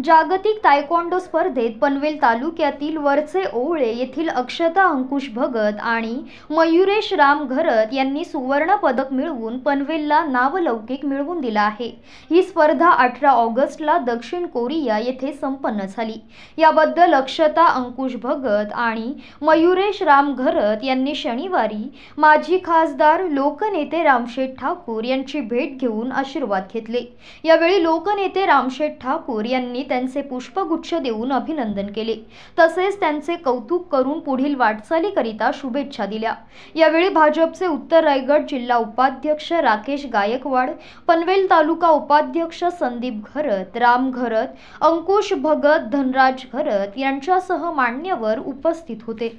जागतिक तायकोंडो स्पर्धेत पनवेल तालुक्यातील वरचे ओवळे येथील अक्षता अंकुश भगत आणि मयुरेश राम घरत यांनी सुवर्ण पदक मिळवून पनवेलला नावलौकिक मिळवून दिला आहे ही स्पर्धा अठरा ऑगस्टला दक्षिण कोरिया येथे संपन्न झाली याबद्दल अक्षता अंकुश भगत आणि मयुरेश राम घरत यांनी शनिवारी माजी खासदार लोकनेते रामशेठ ठाकूर यांची भेट घेऊन आशीर्वाद घेतले यावेळी लोकनेते रामशेठ ठाकूर यांनी यांनी त्यांचे पुष्पगुच्छ देऊन अभिनंदन केले तसेच त्यांचे कौतुक करून पुढील वाटचालीकरिता शुभेच्छा दिल्या यावेळी भाजपचे उत्तर रायगड जिल्हा उपाध्यक्ष राकेश गायकवाड पनवेल तालुका उपाध्यक्ष संदीप घरत राम घरत अंकुश भगत धनराज घरत यांच्यासह मान्यवर उपस्थित होते